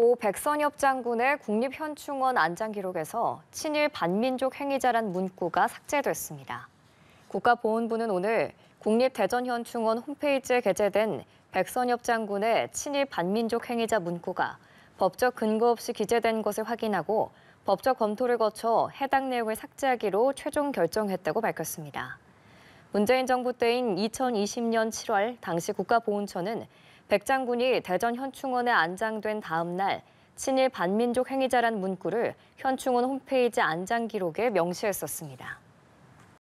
고 백선엽 장군의 국립현충원 안장 기록에서 친일 반민족 행위자란 문구가 삭제됐습니다. 국가보훈부는 오늘 국립대전현충원 홈페이지에 게재된 백선엽 장군의 친일 반민족 행위자 문구가 법적 근거 없이 기재된 것을 확인하고 법적 검토를 거쳐 해당 내용을 삭제하기로 최종 결정했다고 밝혔습니다. 문재인 정부 때인 2020년 7월 당시 국가보훈처는 백 장군이 대전 현충원에 안장된 다음 날 친일 반민족 행위자란 문구를 현충원 홈페이지 안장 기록에 명시했었습니다.